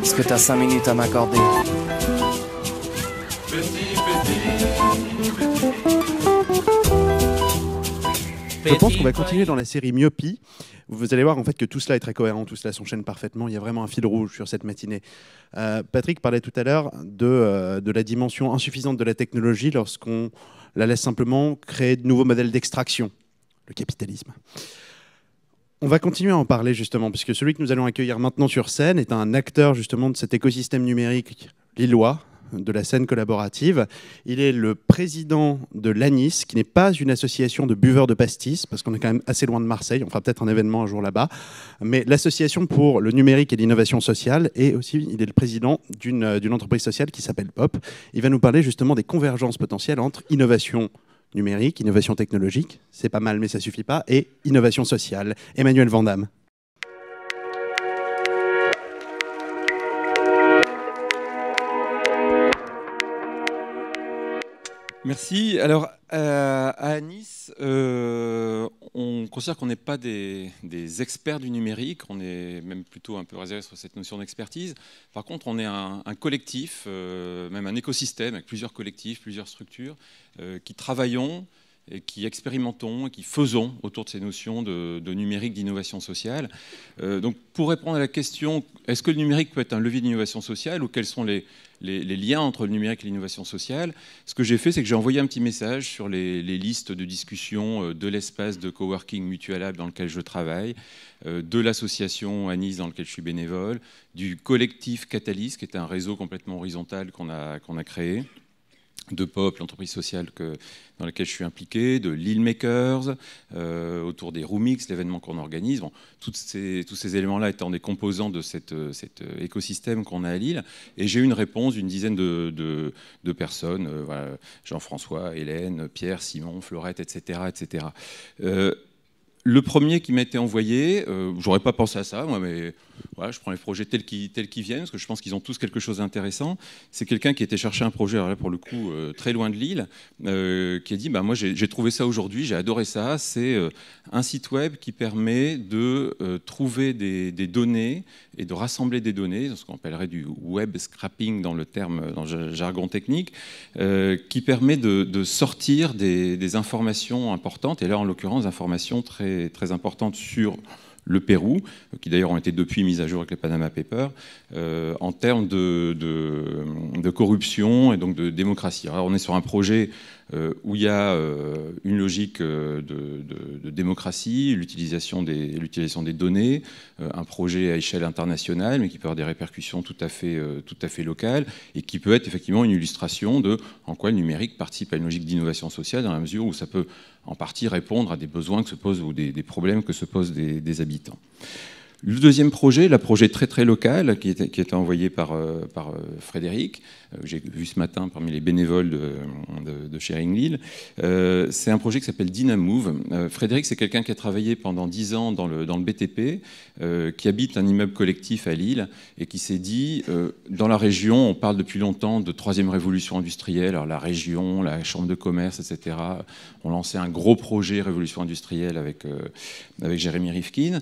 Est-ce que t'as 5 minutes à m'accorder Je pense qu'on va continuer dans la série Myopie. Vous allez voir en fait que tout cela est très cohérent, tout cela s'enchaîne parfaitement. Il y a vraiment un fil rouge sur cette matinée. Euh, Patrick parlait tout à l'heure de, euh, de, la dimension insuffisante de la technologie lorsqu'on la laisse simplement créer de nouveaux modèles d'extraction, le capitalisme. On va continuer à en parler justement, puisque celui que nous allons accueillir maintenant sur scène est un acteur justement de cet écosystème numérique lillois, de la scène collaborative. Il est le président de l'ANIS, qui n'est pas une association de buveurs de pastis, parce qu'on est quand même assez loin de Marseille, on fera peut-être un événement un jour là-bas, mais l'association pour le numérique et l'innovation sociale, et aussi il est le président d'une entreprise sociale qui s'appelle POP. Il va nous parler justement des convergences potentielles entre innovation numérique, innovation technologique, c'est pas mal mais ça suffit pas, et innovation sociale. Emmanuel Vandamme. Merci. Alors, euh, à Nice, euh, on considère qu'on n'est pas des, experts du numérique, on est même plutôt un peu réservé sur cette notion d'expertise. Par contre, on est un, collectif, euh, même un écosystème, avec plusieurs collectifs, plusieurs structures, euh, qui travaillons et qui expérimentons et qui faisons autour de ces notions de, numérique, d'innovation sociale. Euh, donc, pour répondre à la question, est-ce que le numérique peut être un levier d'innovation sociale ou quels sont les, liens entre le numérique et l'innovation sociale Ce que j'ai fait, c'est que j'ai envoyé un petit message sur les, listes de discussion euh, de l'espace de coworking mutualable dans lequel je travaille, euh, de l'association à Nice dans lequel je suis bénévole, du collectif Catalyse, qui est un réseau complètement horizontal qu'on a créé de Pop, l'entreprise sociale que, dans laquelle je suis impliqué, de Lille Makers, euh, autour des Roomix, l'événement qu'on organise. tous ces éléments-là étant des composants de cet écosystème qu'on a à Lille. Et j'ai eu une réponse d'une dizaine de, personnes, euh, Jean-François, Hélène, Pierre, Simon, Florette, etc. etc le premier qui m'a été envoyé, je euh, j'aurais pas pensé à ça, moi, mais voilà, je prends les projets tels qu'ils viennent, parce que je pense qu'ils ont tous quelque chose d'intéressant. C'est quelqu'un qui était chercher un projet, alors là pour le coup, euh, très loin de Lille, euh, qui a dit bah, Moi j'ai trouvé ça aujourd'hui, j'ai adoré ça. C'est un site web qui permet de trouver des, données et de rassembler des données, ce qu'on appellerait du web scrapping dans le terme, dans le jargon technique, qui permet de, sortir des, des informations importantes, et là en l'occurrence, des informations très très, importante importantes sur le Pérou, qui d'ailleurs ont été depuis mises à jour avec les Panama Papers, euh, en termes de, de, corruption et donc de démocratie. Alors on est sur un projet euh, où il y a euh, une logique euh, de, démocratie, l'utilisation des, données, un projet à échelle internationale, mais qui peut avoir des répercussions tout à, fait, locales, et qui peut être effectivement une illustration de en quoi le numérique participe à une logique d'innovation sociale, dans la mesure où ça peut en partie répondre à des besoins que se posent ou des, problèmes que se posent des habitants. Le deuxième projet, le projet très très local, qui était, qui envoyé par, euh, par euh, Frédéric, euh, j'ai vu ce matin parmi les bénévoles de, de, de Sharing Lille, euh, c'est un projet qui s'appelle Dynamove. Frédéric, c'est quelqu'un qui a travaillé pendant dix ans dans le, dans le BTP, qui habite un immeuble collectif à Lille, et qui s'est dit, dans la région, on parle depuis longtemps de troisième révolution industrielle, alors la région, la chambre de commerce, etc. On lançait un gros projet révolution industrielle avec, avec Jérémy Rifkin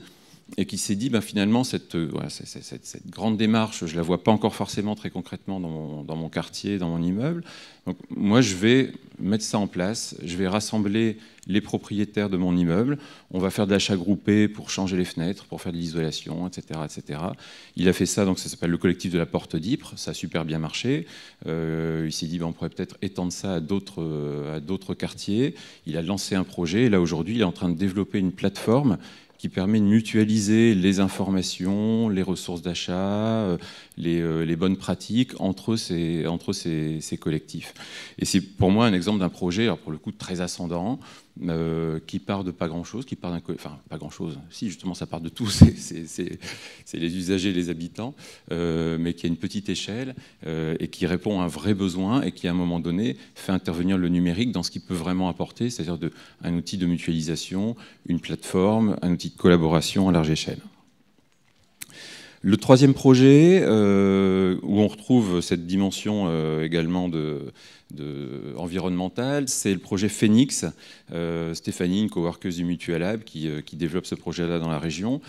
et qui s'est dit ben, finalement cette, euh, grande démarche, je ne la vois pas encore forcément très concrètement dans mon, quartier, dans mon immeuble. Donc moi je vais mettre ça en place, je vais rassembler les propriétaires de mon immeuble, on va faire de l'achat groupé pour changer les fenêtres, pour faire de l'isolation, etc., etc. Il a fait ça, donc ça s'appelle le collectif de la Porte d'Ypres, ça a super bien marché. Euh, il s'est dit ben, on pourrait peut-être étendre ça à d'autres quartiers. Il a lancé un projet et là aujourd'hui il est en train de développer une plateforme qui permet de mutualiser les informations, les ressources d'achat, euh, euh, les, bonnes pratiques entre ces, entre ces, collectifs. Et c'est pour moi un exemple d'un projet, alors pour le coup très ascendant, euh, qui part de pas grand-chose, qui part d'un... Enfin, pas grand-chose, si, justement, ça part de tout, c'est les usagers, les habitants, mais qui a une petite échelle et qui répond à un vrai besoin et qui, à un moment donné, fait intervenir le numérique dans ce qu'il peut vraiment apporter, c'est-à-dire un outil de mutualisation, une plateforme, un outil collaboration à large échelle. Le troisième projet, euh, où on retrouve cette dimension euh, également de, environnementale, c'est le projet Phoenix. Euh, Stéphanie, une coworker du Mutualab, qui, qui développe ce projet-là dans la région,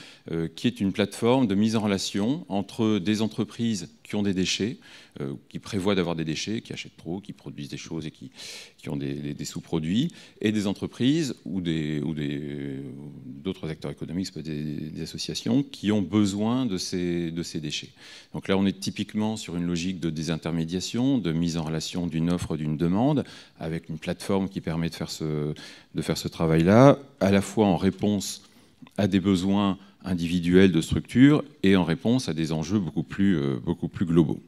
qui est une plateforme de mise en relation entre des entreprises qui ont des déchets, euh, qui prévoient d'avoir des déchets, qui achètent trop, qui produisent des choses et qui, qui ont des, sous-produits, et des entreprises ou des ou euh, d'autres acteurs économiques, des, associations, qui ont besoin de ces, de ces déchets. Donc là, on est typiquement sur une logique de désintermédiation, de mise en relation d'une offre, d'une demande, avec une plateforme qui permet de faire ce, de faire ce travail-là, à la fois en réponse à des besoins individuels de structure et en réponse à des enjeux beaucoup plus, euh, beaucoup plus globaux.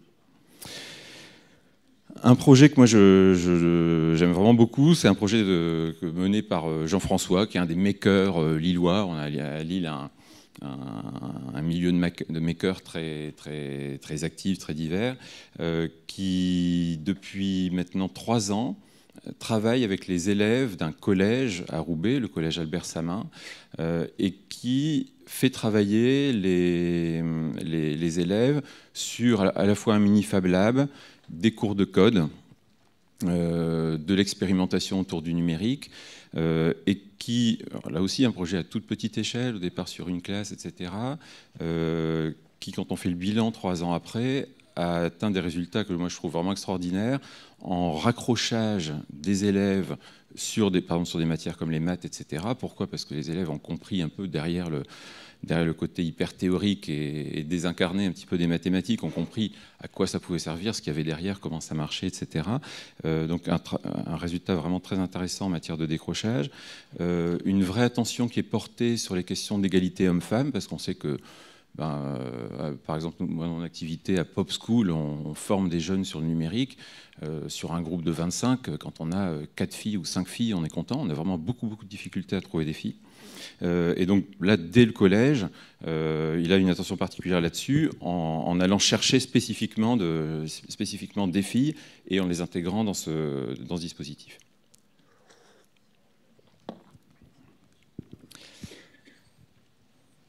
Un projet que moi j'aime vraiment beaucoup, c'est un projet de, mené par euh, Jean-François, qui est un des makers euh, lillois. On a à Lille un, milieu de, makers très, très, très actif, très divers, qui depuis maintenant trois ans travaille avec les élèves d'un collège à Roubaix, le collège Albert Samin, et qui fait travailler les, les, élèves sur à la fois un mini Fab Lab, des cours de code, euh, de l'expérimentation autour du numérique, euh, et qui, là aussi un projet à toute petite échelle, au départ sur une classe, etc., euh, qui, quand on fait le bilan trois ans après, a atteint des résultats que moi je trouve vraiment extraordinaires en raccrochage des élèves sur des, pardon, sur des matières comme les maths, etc. Pourquoi Parce que les élèves ont compris un peu derrière le, le côté hyper théorique et, désincarné un petit peu des mathématiques, ont compris à quoi ça pouvait servir, ce qu'il y avait derrière, comment ça marchait, etc. Euh, donc un, résultat vraiment très intéressant en matière de décrochage. Euh, une vraie attention qui est portée sur les questions d'égalité homme-femme, parce qu'on sait que ben, euh, euh, par exemple, dans mon activité à Pop School, on, forme des jeunes sur le numérique. Euh, sur un groupe de 25, quand on a 4 filles ou 5 filles, on est content. On a vraiment beaucoup, beaucoup de difficultés à trouver des filles. et donc là, dès le collège, il a une attention particulière là-dessus, en, allant chercher spécifiquement, spécifiquement des filles et en les intégrant dans ce, dans ce dispositif.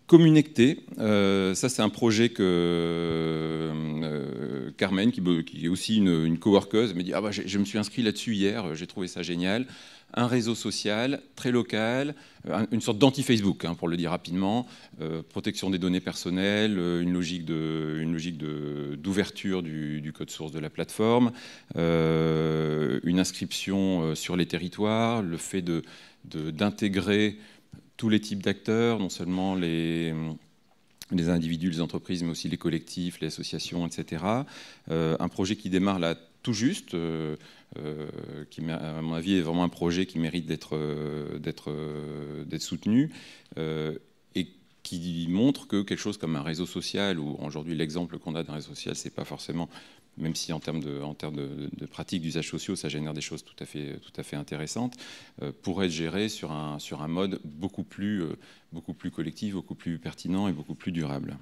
Communecté, euh, ça c'est un projet que euh, Carmen, qui, est aussi une, une coworkeuse, me dit ah bah, je me suis inscrit là-dessus hier, euh, j'ai trouvé ça génial. Un réseau social très local, une sorte d'anti-Facebook hein, pour le dire rapidement, protection des données personnelles, une logique d'ouverture du, code source de la plateforme, une inscription sur les territoires, le fait d'intégrer tous les types d'acteurs, non seulement les, les individus, les entreprises, mais aussi les collectifs, les associations, etc. Euh, un projet qui démarre là tout juste, euh, euh, qui à mon avis est vraiment un projet qui mérite d'être d'être soutenu. et qui montre que quelque chose comme un réseau social, ou aujourd'hui l'exemple qu'on a d'un réseau social, c'est pas forcément même si en termes de, en termes de, pratiques d'usage sociaux, ça génère des choses tout à fait, intéressantes, euh, pourrait être géré sur un, mode euh, beaucoup plus, collectif, beaucoup plus pertinent et beaucoup plus durable.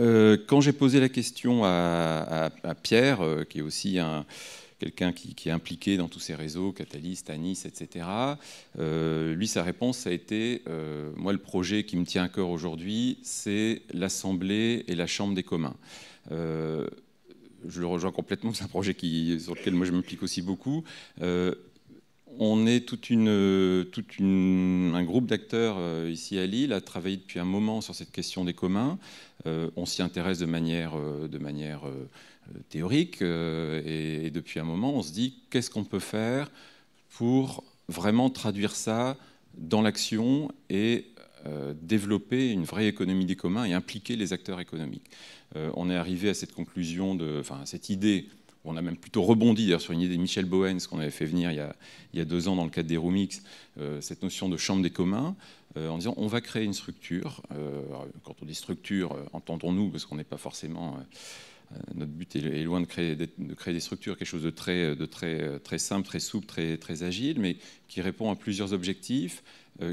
Euh, quand j'ai posé la question à Pierre, qui est aussi un, quelqu'un qui, est impliqué dans tous ces réseaux, Catalyst, Anis, etc. Euh, lui, sa réponse a été euh, Moi, le projet qui me tient à cœur aujourd'hui, c'est l'Assemblée et la Chambre des communs. Euh, je le rejoins complètement, c'est un projet sur lequel moi je m'implique aussi beaucoup on est tout un groupe d'acteurs euh, ici à Lille à travailler depuis un moment sur cette question des communs. Euh, on s'y intéresse de manière, euh, théorique et, depuis un moment, on se dit qu'est-ce qu'on peut faire pour vraiment traduire ça dans l'action et développer une vraie économie des communs et impliquer les acteurs économiques. on est arrivé à cette conclusion, de, enfin à cette idée on a même plutôt rebondi sur une idée de Michel Bowen, ce qu'on avait fait venir il y, a, deux ans dans le cadre des Roomix, euh, cette notion de chambre des communs, euh, en disant on va créer une structure. Euh, quand on dit structure, entendons-nous, parce qu'on n'est pas forcément notre but est loin de créer, de créer, des structures, quelque chose de très, de très, très simple, très souple, très, très, agile, mais qui répond à plusieurs objectifs,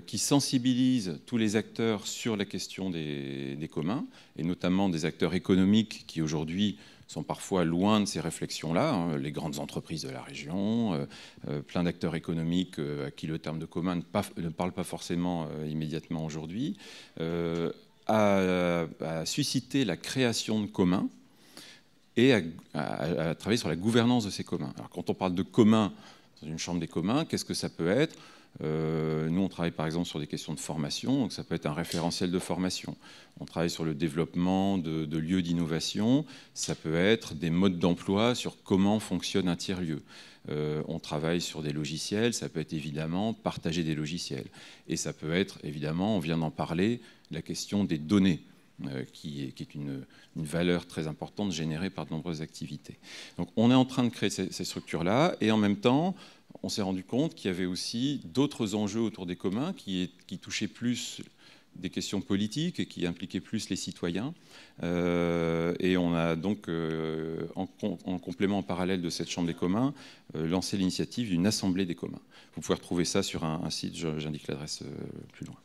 qui sensibilise tous les acteurs sur la question des, des communs, et notamment des acteurs économiques qui aujourd'hui sont parfois loin de ces réflexions-là, hein. les grandes entreprises de la région, euh, euh, plein d'acteurs économiques euh, à qui le terme de commun ne, parle pas forcément immédiatement aujourd'hui, à, susciter la création de communs et à, à, travailler sur la gouvernance de ces communs. Alors quand on parle de communs dans une chambre des communs, qu'est-ce que ça peut être euh, nous, on travaille par exemple sur des questions de formation, donc ça peut être un référentiel de formation. On travaille sur le développement de, lieux d'innovation, ça peut être des modes d'emploi sur comment fonctionne un tiers-lieu. Euh, on travaille sur des logiciels, ça peut être évidemment partager des logiciels. Et ça peut être évidemment, on vient d'en parler, la question des données. Euh, qui est, une, valeur très importante générée par de nombreuses activités. Donc on est en train de créer ces, ces structures-là et en même temps, on s'est rendu compte qu'il y avait aussi d'autres enjeux autour des communs qui, touchaient plus des questions politiques et qui impliquaient plus les citoyens. Euh, et on a donc, euh, en, complément, en parallèle de cette Chambre des communs, euh, lancé l'initiative d'une Assemblée des communs. Vous pouvez retrouver ça sur un site, j'indique l'adresse plus loin.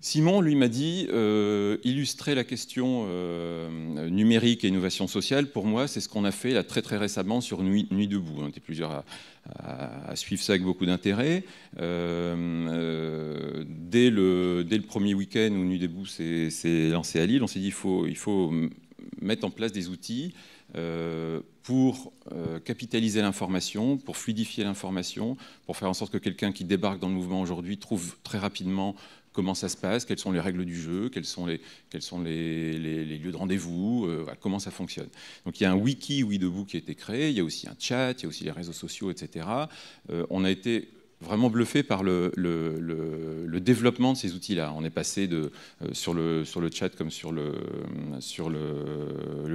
Simon, lui, m'a dit, euh, illustrer la question euh, numérique et innovation sociale, pour moi, c'est ce qu'on a fait là, très très récemment sur Nuit, Nuit debout. On était plusieurs à, suivre ça avec beaucoup d'intérêt. Euh, dès, le, le, premier week-end où Nuit debout s'est lancé à Lille, on s'est dit, il faut, il faut mettre en place des outils pour capitaliser l'information, pour fluidifier l'information, pour faire en sorte que quelqu'un qui débarque dans le mouvement aujourd'hui trouve très rapidement comment ça se passe, quelles sont les règles du jeu, quels sont les, lieux de rendez-vous, euh, comment ça fonctionne. Donc il y a un wiki oui debout qui a été créé, il y a aussi un chat, il y a aussi les réseaux sociaux, etc. Euh, on a été vraiment bluffé par le, développement de ces outils-là. On est passé de, euh, sur, le, chat comme sur le,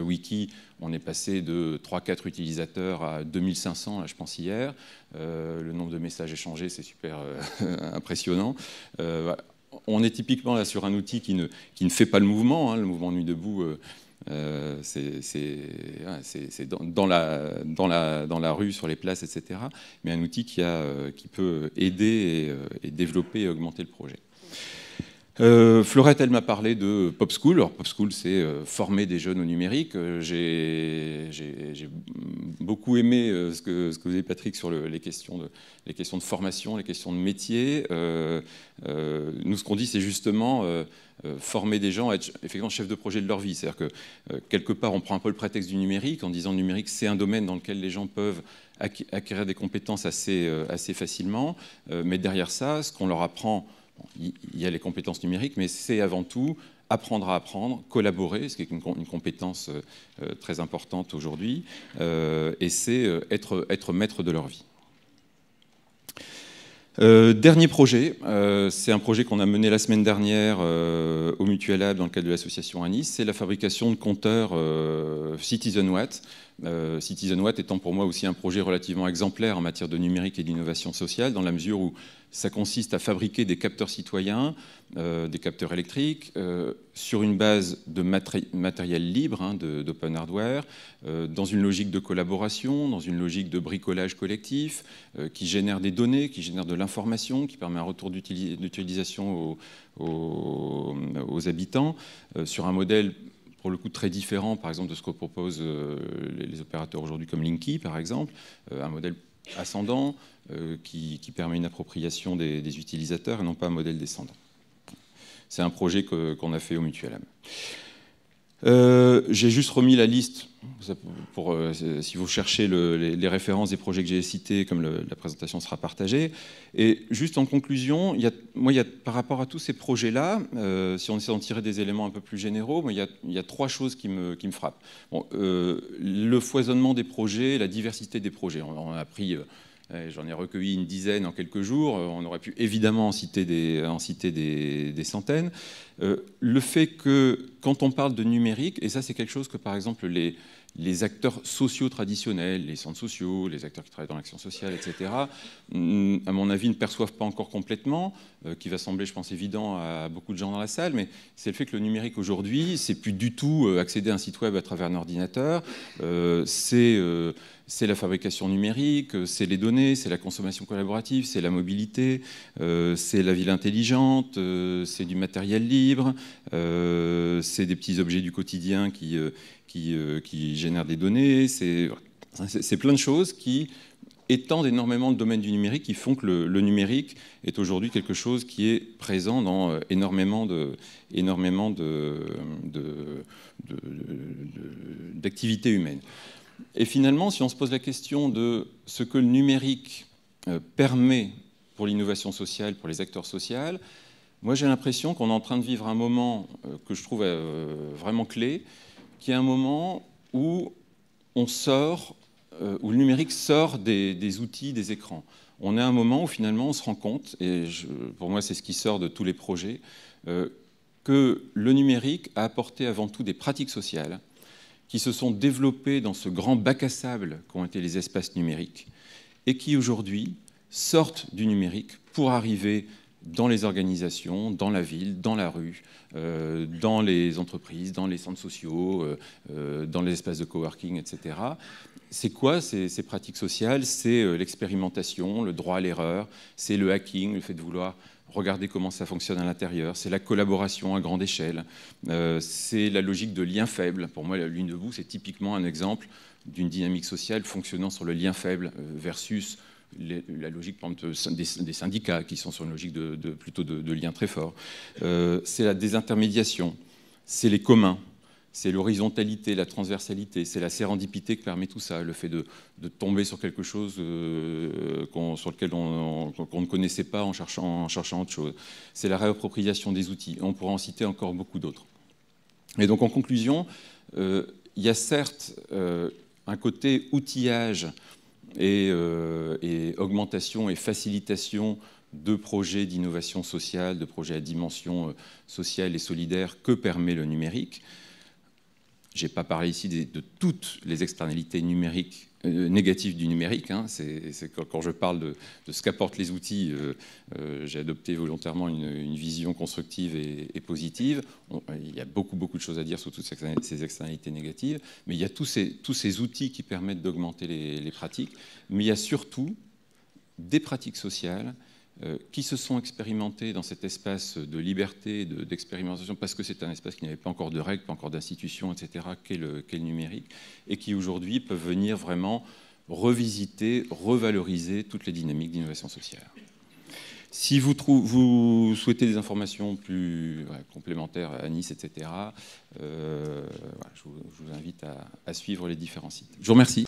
wiki, on est passé de 3-4 utilisateurs à 2500, je pense, hier. le nombre de messages échangés, c'est super impressionnant on est typiquement là sur un outil qui ne, fait pas le mouvement. Hein. le mouvement Nuit debout, euh, euh, c'est dans, la, dans, la, dans la rue, sur les places, etc. Mais un outil qui, a, euh, qui peut aider et développer et augmenter le projet. Euh, Florette, elle m'a parlé de Pop School. Pop School, c'est euh, former des jeunes au numérique. Euh, j'ai beaucoup aimé ce que, ce, vous avez, Patrick, sur les, questions de, formation, les questions de métier. nous, ce qu'on dit, c'est justement former des gens à être effectivement chefs de projet de leur vie. C'est-à-dire que, quelque part, on prend un peu le prétexte du numérique en disant le numérique, c'est un domaine dans lequel les gens peuvent acquérir des compétences assez facilement. mais derrière ça, ce qu'on leur apprend il y a les compétences numériques, mais c'est avant tout apprendre à apprendre, collaborer, ce qui est une, compétence euh, très importante aujourd'hui, euh, et c'est euh, être, être maître de leur vie. dernier projet, c'est un projet qu'on a mené la semaine dernière euh, au Lab dans le cadre de l'association à Nice, c'est la fabrication de compteurs CitizenWatt. CitizenWatt étant pour moi aussi un projet relativement exemplaire en matière de numérique et d'innovation sociale, dans la mesure où ça consiste à fabriquer des capteurs citoyens, euh, des capteurs électriques, euh, sur une base de matériel libre, hein, d'open hardware, euh, dans une logique de collaboration, dans une logique de bricolage collectif, qui génère des données, qui génère de l'information, qui permet un retour d'utilisation aux, aux, habitants, sur un modèle pour le coup très différent, par exemple, de ce que proposent les opérateurs aujourd'hui comme Linky, par exemple, un modèle ascendant euh, qui, permet une appropriation des, utilisateurs et non pas un modèle descendant. C'est un projet qu'on a fait au Mutualam. Euh, j'ai juste remis la liste pour, euh, si vous cherchez les, références des projets que j'ai cités, comme la présentation sera partagée. Et juste en conclusion, moi, par rapport à tous ces projets-là, euh, si on essaie d'en tirer des éléments un peu plus généraux, il y, a trois choses qui me, frappent. le foisonnement des projets, la diversité des projets. On, a pris. J'en ai recueilli une dizaine en quelques jours. Euh, on aurait pu évidemment en citer des, en des, centaines. Euh, le fait que, quand on parle de numérique, et ça c'est quelque chose que par exemple les, les acteurs sociaux traditionnels, les centres sociaux, les acteurs qui travaillent dans l'action sociale, etc., mm, à mon avis, ne perçoivent pas encore complètement, euh, qui va sembler, je pense, évident à beaucoup de gens dans la salle, mais c'est le fait que le numérique aujourd'hui, c'est plus du tout accéder à un site web à travers un ordinateur, c'est c'est la fabrication numérique, c'est les données, c'est la consommation collaborative, c'est la mobilité, euh, c'est la ville intelligente, euh, c'est du matériel libre, euh, c'est des petits objets du quotidien qui, qui, génèrent des données, c'est plein de choses qui étendent énormément le domaine du numérique, qui font que le, numérique est aujourd'hui quelque chose qui est présent dans énormément de d'activités humaines. Et finalement, si on se pose la question de ce que le numérique euh, permet pour l'innovation sociale, pour les acteurs sociaux, moi j'ai l'impression qu'on est en train de vivre un moment euh, que je trouve euh, vraiment clé, qui est un moment où on sort, où le numérique sort des, outils, des écrans. On est à un moment où finalement on se rend compte, et pour moi c'est ce qui sort de tous les projets, que le numérique a apporté avant tout des pratiques sociales, qui se sont développés dans ce grand bac à sable qu'ont été les espaces numériques et qui aujourd'hui sortent du numérique pour arriver dans les organisations, dans la ville, dans la rue, euh, dans les entreprises, dans les centres sociaux, euh, euh, dans les espaces de coworking, etc. C'est quoi ces, pratiques sociales C'est l'expérimentation, le droit à l'erreur, c'est le hacking, le fait de vouloir Regardez comment ça fonctionne à l'intérieur. C'est la collaboration à grande échelle. Euh, c'est la logique de lien faible. Pour moi, la de vous, c'est typiquement un exemple d'une dynamique sociale fonctionnant sur le lien faible euh, versus la logique des, syndicats qui sont sur une logique de, plutôt de, lien très fort. Euh, c'est la désintermédiation. C'est les communs c'est l'horizontalité, la transversalité, c'est la sérendipité qui permet tout ça, le fait de, tomber sur quelque chose euh, sur lequel on, ne connaissait pas en cherchant, en cherchant autre chose. C'est la réappropriation des outils. On pourra en citer encore beaucoup d'autres. Et donc en conclusion, euh, il y a certes euh, un côté outillage et, et augmentation et facilitation de projets d'innovation sociale, de projets à dimension sociale et solidaire que permet le numérique. Je n'ai pas parlé ici de, toutes les externalités numériques, euh, négatives du numérique. Hein. quand, je parle de, ce qu'apportent les outils, euh, euh, j'ai adopté volontairement une, vision constructive et, positive. il y a beaucoup, beaucoup de choses à dire sur toutes ces externalités négatives, mais il y a tous ces, outils qui permettent d'augmenter les pratiques. Mais il y a surtout des pratiques sociales euh, qui se sont expérimentés dans cet espace de liberté, d'expérimentation, parce que c'est un espace qui n'avait pas encore de règles, pas encore d'institutions, etc., qu'est le, numérique, et qui aujourd'hui peuvent venir vraiment revisiter, revaloriser toutes les dynamiques d'innovation sociale. Si vous, vous, souhaitez des informations plus complémentaires à Nice, etc., euh, je, vous, invite à suivre les différents sites. Je vous remercie.